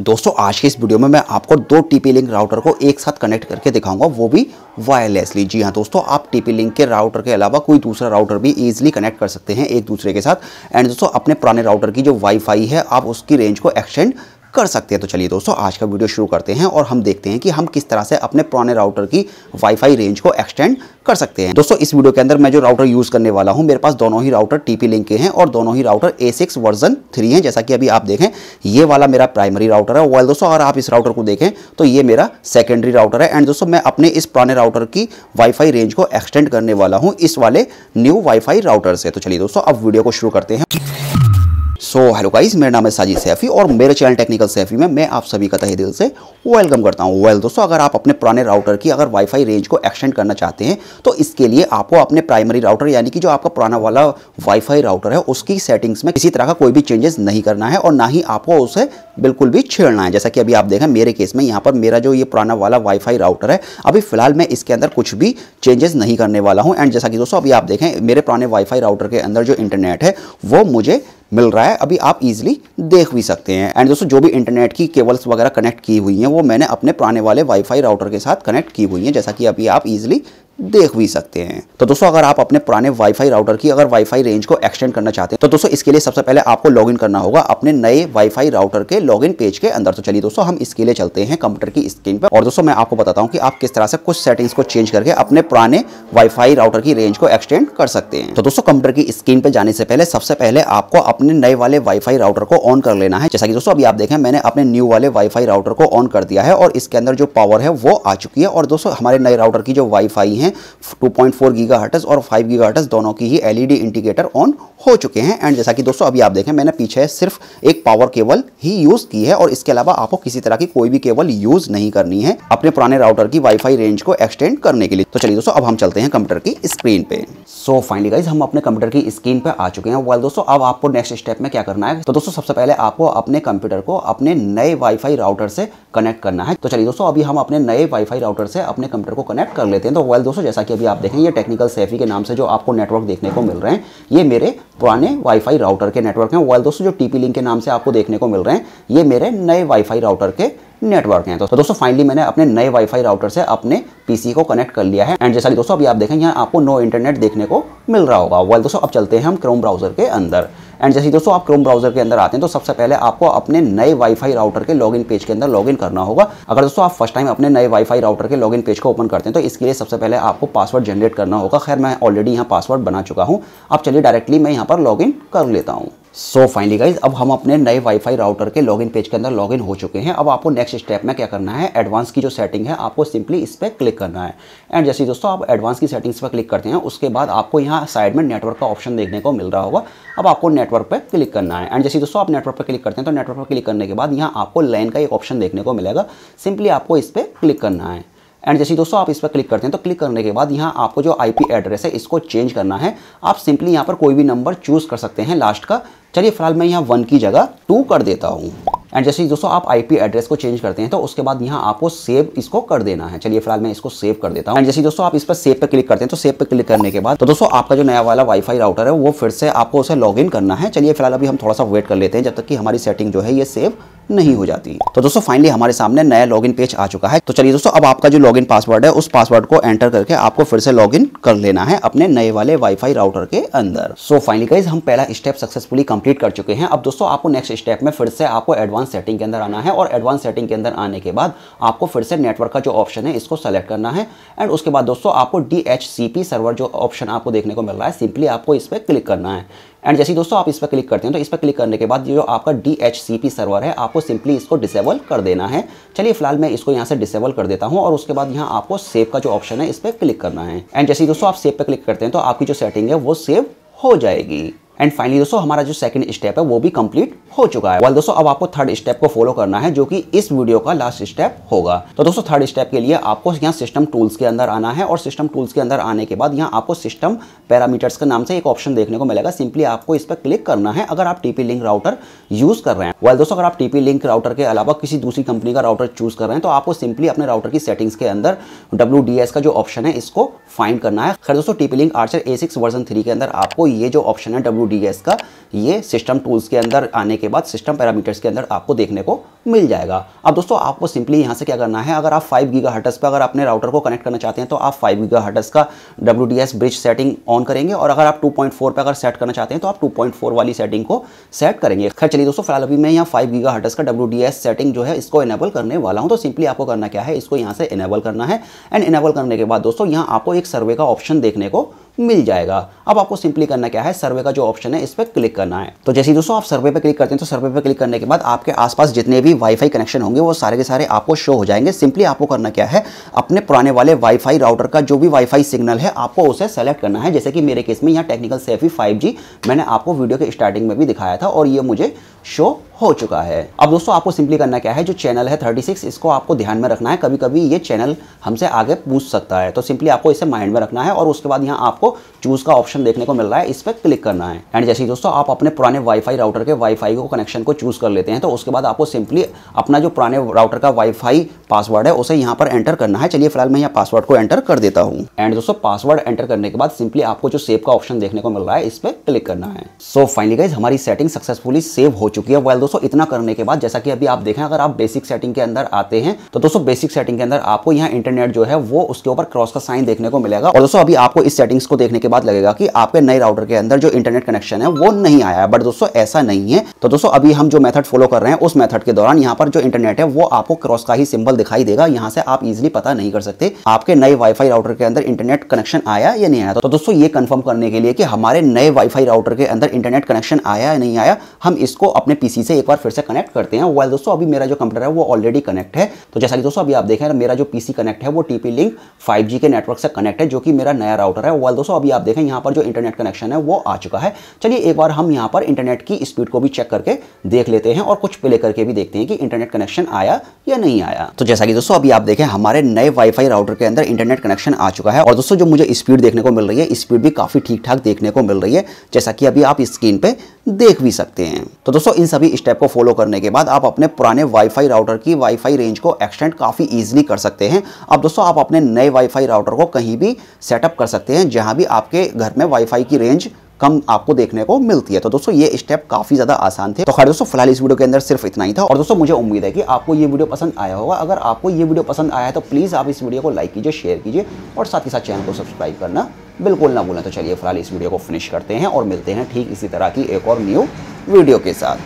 दोस्तों आज के इस वीडियो में मैं आपको दो टीपी लिंक राउटर को एक साथ कनेक्ट करके दिखाऊंगा वो भी वायरलेसली जी हाँ दोस्तों आप टीपी लिंक के राउटर के अलावा कोई दूसरा राउटर भी ईजिली कनेक्ट कर सकते हैं एक दूसरे के साथ एंड दोस्तों अपने पुराने राउटर की जो वाईफाई है आप उसकी रेंज को एक्सटेंड कर सकते हैं तो चलिए दोस्तों आज का वीडियो शुरू करते हैं और हम देखते हैं कि हम किस तरह से अपने पुराने राउटर की वाईफाई रेंज को एक्सटेंड कर सकते हैं दोस्तों इस वीडियो के अंदर मैं जो राउटर यूज़ करने वाला हूँ मेरे पास दोनों ही राउटर टीपी लिंक के हैं और दोनों ही router A six version three है जैसा कि अभी आप देखें ये वाला मेरा प्राइमरी राउटर है वाल दोस्तों अगर आप इस राउटर को देखें तो ये मेरा सेकेंडरी राउटर है एंड दोस्तों मैं अपने इस पुराने राउटर की वाईफाई रेंज को एक्सटेंड करने वाला हूँ इस वाले न्यू वाईफाई राउटर से तो चलिए दोस्तों अब वीडियो को शुरू करते हैं सो हेलो गाइस मेरा नाम है साजिद सैफी और मेरे चैनल टेक्निकल सैफी में मैं आप सभी का तहे दिल से वेलकम करता हूं वेल दोस्तों अगर आप अपने पुराने राउटर की अगर वाईफाई रेंज को एक्सटेंड करना चाहते हैं तो इसके लिए आपको अपने प्राइमरी राउटर यानी कि जो आपका पुराना वाला वाईफाई राउटर है उसकी सेटिंग्स में किसी तरह का कोई भी चेंजेस नहीं करना है और ना ही आपको उसे बिल्कुल भी छेड़ना है जैसा कि अभी आप देखें मेरे केस में यहाँ पर मेरा जो ये पुराना वाला वाईफाई राउटर है अभी फिलहाल मैं इसके अंदर कुछ भी चेंजेस नहीं करने वाला हूँ एंड जैसा कि दोस्तों अभी आप देखें मेरे पुराने वाईफाई राउटर के अंदर जो इंटरनेट है वो मुझे मिल रहा है अभी आप इजीली देख भी सकते हैं एंड दोस्तों जो भी इंटरनेट की केबल्स वगैरह कनेक्ट की हुई हैं वो मैंने अपने पुराने वाले वाईफाई राउटर के साथ कनेक्ट की हुई हैं जैसा कि अभी आप इजीली देख भी सकते हैं तो दोस्तों अगर आप अपने पुराने वाईफाई राउटर की अगर वाईफाई रेंज को एक्सटेंड करना चाहते हैं तो दोस्तों इसके लिए सबसे पहले आपको लॉगिन करना होगा अपने नए वाईफाई राउटर के लॉगिन पेज के अंदर तो चलिए दोस्तों हम इसके लिए चलते हैं कंप्यूटर की स्क्रीन पर और दोस्तों मैं आपको बताता हूँ कि आप किस तरह से कुछ सेटिंग्स को चेंज करके अपने पुराने वाईफाई राउटर की रेंज को एक्सटेंड कर सकते हैं तो दोस्तों कंप्यूटर की स्क्रीन पर जाने से पहले सबसे पहले आपको अपने नए वाले वाईफाई राउटर को ऑन कर लेना है जैसा कि दोस्तों अभी आप देखें मैंने अपने न्यू वाले वाईफाई राउटर को ऑन कर दिया है और इसके अंदर जो पावर है वो आ चुकी है और दोस्तों हमारे नए राउटर की जो वाईफाई है हैं 2.4 पॉइंट गीगा और 5 गीगा दोनों की ही एलईडी इंडिकेटर ऑन हो चुके हैं एंड जैसा कि दोस्तों अभी आप देखें मैंने पीछे सिर्फ एक पावर केबल ही यूज़ की है और इसके अलावा आपको किसी तरह की कोई भी केबल यूज़ नहीं करनी है अपने पुराने राउटर की वाईफाई रेंज को एक्सटेंड करने के लिए तो चलिए दोस्तों अब हम चलते हैं कंप्यूटर की स्क्रीन पे सो फाइनली गाइज हम अपने कंप्यूटर की स्क्रीन पे आ चुके हैं वेल दोस्तों अब आपको नेक्स्ट स्टेप में क्या करना है तो दोस्तों सबसे पहले आपको अपने कंप्यूटर को अपने नए वाईफाई राउटर से कनेक्ट करना है तो चलिए दोस्तों अभी हम अपने नए वाईफाई राउटर से अपने कंप्यूटर को कनेक्ट कर लेते हैं तो वेल दोस्तों जैसा कि अभी आप देखें ये टेक्निकल सेफी के नाम से जो आपको नेटवर्क देखने को मिल रहे हैं ये मेरे पुराने वाईफाई राउटर के नेटवर्क हैं वाइल दोस्तों जो टीपी लिंक के नाम से आपको देखने को मिल रहे हैं ये मेरे नए वाईफाई राउटर के नेटवर्क हैं तो, दोस्तों फाइनली मैंने अपने नए वाईफाई राउटर से अपने पीसी को कनेक्ट कर लिया है एंड जैसा कि दोस्तों अभी आप देखें यहाँ आपको नो इंटरनेट देखने को मिल रहा होगा वाइल दोस्तों अब चलते हैं हम क्रोम ब्राउजर के अंदर एंड जैसे दोस्तों आप क्रोम ब्राउजर के अंदर आते हैं तो सबसे पहले आपको अपने नए वाईफाई राउटर के लॉग पेज के अंदर लॉग करना होगा अगर दोस्तों आप फर्स्ट टाइम अपने नए वाईफाई राउटर के लॉग पेज को ओपन करते हैं तो इसके लिए सबसे पहले आपको पासवर्ड जनरेट करना होगा खैर मैं ऑलरेडी यहाँ पासवर्ड बना चुका हूँ आप चलिए डायरेक्टली मैं यहाँ पर लॉग कर लेता हूँ सो फाइनली गाइज अब हम अपने नए वाईफाई राउटर के लॉगिन पेज के अंदर लॉगिन हो चुके हैं अब आपको नेक्स्ट स्टेप में क्या करना है एडवांस की जो सेटिंग है आपको सिंपली इस पर क्लिक करना है एंड जैसे दोस्तों आप एडवांस की सेटिंग्स पर क्लिक करते हैं उसके बाद आपको यहाँ साइड में नेटवर्क का ऑप्शन देखने को मिल रहा होगा अब आपको नेटवर्क पर क्लिक करना है एंड जैसे दोस्तों आप नेटवर्क पर क्लिक करते हैं तो नेटवर्क पर क्लिक करने के बाद यहाँ आपको लाइन का एक ऑप्शन देखने को मिलेगा सिंपली आपको इस पर क्लिक करना है एंड जैसे दोस्तों आप इस पर क्लिक करते हैं तो क्लिक करने के बाद यहाँ आपको जो आईपी एड्रेस है इसको चेंज करना है आप सिंपली यहाँ पर कोई भी नंबर चूज़ कर सकते हैं लास्ट का चलिए फिलहाल मैं यहाँ वन की जगह टू कर देता हूँ एंड जैसे दोस्तों आप आईपी एड्रेस को चेंज करते हैं तो उसके बाद यहाँ आपको सेव इसको कर देना है चलिए फिलहाल मैं इसको सेव कर देता हूँ एंड जैसे दोस्तों आप इस पर सेव पे क्लिक करते हैं तो सेव पे क्लिक करने के बाद तो दोस्तों आपका जो नया वाला वाईफाई राउटर है वो फिर से आपको उसे लॉग करना है चलिए फिलहाल अभी हम थोड़ा सा वेट कर लेते हैं जब तक कि हमारी सेटिंग जो है ये सेव नहीं हो जाती तो दोस्तों फाइनली हमारे सामने नया लॉगिन पेज आ चुका है तो चलिए दोस्तों अब आपका जो लॉगिन पासवर्ड है उस पासवर्ड को एंटर करके आपको फिर से लॉगिन कर लेना है अपने नए वाले वाईफाई राउटर के अंदर सो फाइनली गाइज हम पहला स्टेप सक्सेसफुली कंप्लीट कर चुके हैं अब दोस्तों आपको नेक्स्ट स्टेप में फिर से आपको एडवांस सेटिंग के अंदर आना है और एडवांस सेटिंग के अंदर आने के बाद आपको फिर से नेटवर्क का जो ऑप्शन है इसको सेलेक्ट करना है एंड उसके बाद दोस्तों आपको डी सर्वर जो ऑप्शन आपको देखने को मिल रहा है सिंपली आपको इस पर क्लिक करना है एंड जैसे दोस्तों आप इस पर क्लिक करते हैं तो इस पर क्लिक करने के बाद जो आपका डी सर्वर है आपको सिंपली इसको डिसेबल कर देना है चलिए फिलहाल मैं इसको यहाँ से डिसेबल कर देता हूँ और उसके बाद यहाँ आपको सेव का जो ऑप्शन है इस पर क्लिक करना है एंड जैसे दोस्तों आप सेव पर क्लिक करते हैं तो आपकी जो सेटिंग है वो सेव हो जाएगी एंड फाइनली दोस्तों हमारा जो सेकंड स्टेप है वो भी कंप्लीट हो चुका है वाल दोस्तों अब आपको थर्ड स्टेप को फॉलो करना है जो कि इस वीडियो का लास्ट स्टेप होगा तो दोस्तों थर्ड स्टेप के लिए आपको यहाँ सिस्टम टूल्स के अंदर आना है और सिस्टम टूल्स के अंदर आने के बाद यहाँ आपको सिस्टम पैरामीटर्स के नाम से एक ऑप्शन देखने को मिलेगा सिंपली आपको इस पर क्लिक करना है अगर आप टीपी लिंक राउटर यूज कर रहे हैं वाल दोस्तों अगर आप टीपी लिंक राउटर के अलावा किसी दूसरी कंपनी का राउटर चूज कर रहे हैं तो आपको सिंपली अपने राउटर की सेटिंग्स के अंदर डब्ल्यू का जो ऑप्शन है इसको फाइंड करना है खैर दोस्तों TP Link Archer A version three के अंदर आपको ये जो ऑप्शन है डब्ल्यू का ये सिस्टम टूल्स के अंदर आने के बाद सिस्टम पैरामीटर्स के अंदर आपको देखने को मिल जाएगा अब दोस्तों आपको सिंपली यहाँ से क्या करना है अगर आप फाइव गीगा हटस पर अगर अपने राउटर को कनेक्ट करना चाहते हैं तो आप फाइव गीगा हटस का डब्ल्यू ब्रिज सेटिंग ऑन करेंगे और अगर आप टू पॉइंट फोर पर अगर सेट करना चाहते हैं तो आप टू पॉइंट फोर वाली सेटिंग को सेट करेंगे खैर चलिए दोस्तों फिलहाल अभी मैं यहाँ फाइव गीगा हटस का डब्ल्यू सेटिंग जो है इसको इनेबल करने वाला हूँ तो सिंपली आपको करना क्या है इसको यहाँ से इनेबल करना है एंड इनेबल करने के बाद दोस्तों यहाँ आपको एक सर्वे का ऑप्शन देखने को मिल जाएगा अब आपको सिंपली करना क्या है सर्वे का जो ऑप्शन है इस पर क्लिक करना है तो जैसे दोस्तों आप सर्वे पर क्लिक करते हैं तो सर्वे पर क्लिक करने के बाद आपके आसपास जितने भी वाईफाई कनेक्शन होंगे वो सारे के सारे आपको शो हो जाएंगे सिंपली आपको करना क्या है अपने पुराने वाले वाईफाई राउटर का जो भी वाईफाई सिग्नल है आपको उसे सेलेक्ट करना है जैसे कि मेरे केस में यहाँ टेक्निकल सेफी फाइव मैंने आपको वीडियो के स्टार्टिंग में भी दिखाया था और ये मुझे शो हो चुका है अब दोस्तों आपको सिंपली करना क्या है जो चैनल है 36 इसको आपको ध्यान में रखना है कभी कभी ये चैनल हमसे आगे पूछ सकता है तो सिंपली आपको इसे माइंड में रखना है और उसके बाद यहाँ आपको चूज का ऑप्शन देखने को मिल रहा है इस पर क्लिक करना है एंड जैसे दोस्तों आप अपने पुराने वाईफाई राउटर के वाईफाई को कनेक्शन को चूज कर लेते हैं तो उसके बाद आपको सिंपली अपना जो पुराने राउटर का वाईफाई पासवर्ड है उसे यहाँ पर एंटर करना है चलिए फिलहाल मैं यहाँ पासवर्ड को एंटर कर देता हूँ एंड दोस्तों पासवर्ड एंटर करने के बाद सिंपली आपको जो सेव का ऑप्शन देखने को मिल रहा है इस पर क्लिक करना है सो फाइनली गाइज हमारी सेटिंग सक्सेसफुली सेव हो चुकी है वेल दोस्तों इतना करने के बाद जैसा कि अभी आप देखें अगर आप बेसिक सेटिंग के अंदर आते हैं तो दोस्तों बेसिक सेटिंग के अंदर आपको यहाँ इंटरनेट जो है वो उसके ऊपर क्रॉस का साइन देखने को मिलेगा और दोस्तों अभी आपको इस सेटिंग्स को देखने के बाद लगेगा कि आपके नए राउटर के अंदर जो इंटरनेट कनेक्शन है वो नहीं आया है बट दोस्तों ऐसा नहीं है तो दोस्तों अभी हम जो मेथड फॉलो कर रहे हैं उस मेथड के दौरान यहाँ पर जो इंटरनेट है वो आपको क्रॉस का ही सिंबल दिखाई देगा यहाँ से आप इजिली पता नहीं कर सकते आपके नए वाईफाई राउटर के अंदर इंटरनेट कनेक्शन आया या नहीं आया तो दोस्तों ये कन्फर्म करने के लिए कि हमारे नए वाईफाई राउटर के अंदर इंटरनेट कनेक्शन आया या नहीं आया हम इसको अपने पीसी से एक बार फिर से कनेक्ट करते हैं वाइल दोस्तों अभी मेरा जो कंप्यूटर है वो ऑलरेडी कनेक्ट है तो जैसा कि दोस्तों अभी आप देखें मेरा जो पीसी कनेक्ट है वो टीपी लिंक 5G के नेटवर्क से कनेक्ट है जो कि मेरा नया राउटर है वाइल दोस्तों अभी आप देखें यहाँ पर जो इंटरनेट कनेक्शन है वो आ चुका है चलिए एक बार हम यहाँ पर इंटरनेट की स्पीड को भी चेक करके देख लेते हैं और कुछ प्ले करके भी देखते हैं कि इंटरनेट कनेक्शन आया या नहीं आया तो जैसा कि दोस्तों अभी आप देखें हमारे नए वाईफाई राउटर के अंदर इंटरनेट कनेक्शन आ चुका है और दोस्तों जो मुझे स्पीड देखने को मिल रही है स्पीड भी काफ़ी ठीक ठाक देखने को मिल रही है जैसा कि अभी आप स्क्रीन पे देख भी सकते हैं तो दोस्तों दोस्तों इन सभी स्टेप को फॉलो करने के बाद आप अपने पुराने वाईफाई राउटर की वाईफाई रेंज को एक्सटेंड काफ़ी ईजिली कर सकते हैं अब दोस्तों आप अपने नए वाईफाई राउटर को कहीं भी सेटअप कर सकते हैं जहां भी आपके घर में वाईफाई की रेंज कम आपको देखने को मिलती है तो दोस्तों ये स्टेप काफी ज्यादा आसान थे तो खैर दोस्तों फिलहाल इस वीडियो के अंदर सिर्फ इतना ही था और दोस्तों मुझे उम्मीद है कि आपको ये वीडियो पसंद आया होगा अगर आपको ये वीडियो पसंद आया है तो प्लीज़ आप इस वीडियो को लाइक कीजिए शेयर कीजिए और साथ ही साथ चैनल को सब्सक्राइब करना बिल्कुल ना भूलें तो चलिए फिलहाल इस वीडियो को फिनिश करते हैं और मिलते हैं ठीक इसी तरह की एक और न्यू वीडियो के साथ